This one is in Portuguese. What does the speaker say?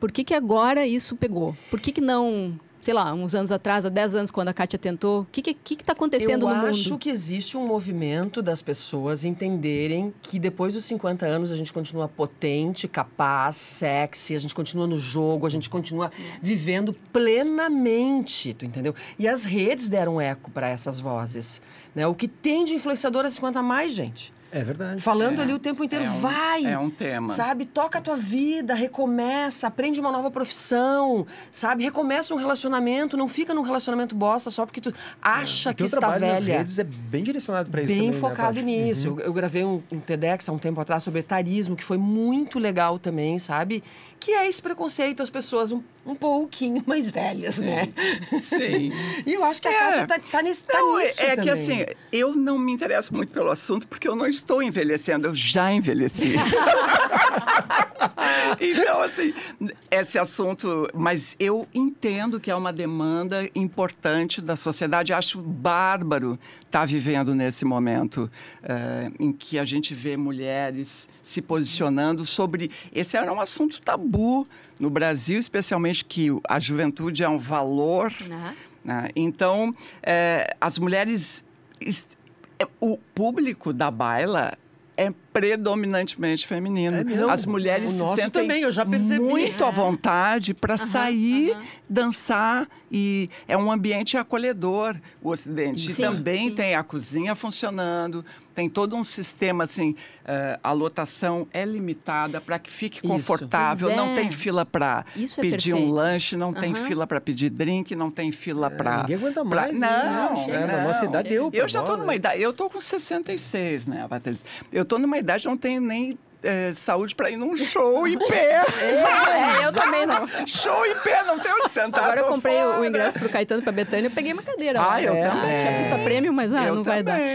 Por que, que agora isso pegou? Por que, que não sei lá, uns anos atrás, há 10 anos, quando a Kátia tentou? O que está que, que tá acontecendo Eu no mundo? Eu acho que existe um movimento das pessoas entenderem que depois dos 50 anos a gente continua potente, capaz, sexy, a gente continua no jogo, a gente continua vivendo plenamente, tu entendeu? E as redes deram eco para essas vozes. Né? O que tem de influenciador é a 50 a mais, gente? É verdade. Falando é, ali o tempo inteiro, é um, vai! É um tema. Sabe? Toca a tua vida, recomeça, aprende uma nova profissão, sabe? Recomeça um relacionamento, não fica num relacionamento bosta só porque tu acha é. que está velha. Nas redes é bem direcionado para isso. Bem também, né, focado né, nisso. Uhum. Eu, eu, gravei um, um, TEDx há um tempo atrás sobre etarismo, que foi muito legal também, sabe? Que é esse preconceito, as pessoas um um pouquinho mais velhas, sim, né? Sim. e eu acho que a Kátia está é. Tá, tá, nesse tá É, é também. que assim, eu não me interesso muito pelo assunto porque eu não estou envelhecendo, eu já envelheci. então, assim, esse assunto. Mas eu entendo que é uma demanda importante da sociedade. Acho bárbaro estar tá vivendo nesse momento uh, em que a gente vê mulheres se posicionando sobre. Esse era um assunto tabu no Brasil, especialmente, que a juventude é um valor. Uhum. Né? Então, uh, as mulheres. Eh, o público da baila é predominantemente feminino. É As mulheres se sentem também, eu já percebi. muito à vontade para uhum, sair, uhum. dançar e é um ambiente acolhedor o Ocidente. Sim, e também sim. tem a cozinha funcionando, tem todo um sistema assim, eh, a lotação é limitada para que fique confortável, é. não tem é. fila para é pedir um lanche, não uhum. tem fila para pedir drink, não tem fila é, para Ninguém aguenta mais. Pra... Né? Não, não, não, na nossa idade deu. É eu já estou numa idade, eu estou com 66, né, Patrícia? Eu estou numa idade, não tenho nem é, saúde para ir num show em pé. É, eu também não. Show em pé, não tenho onde sentar. Agora eu comprei fora. o ingresso pro Caetano pra Betânia, eu peguei uma cadeira. Ah, eu é. também. Tinha prêmio, mas ah, não também. vai dar.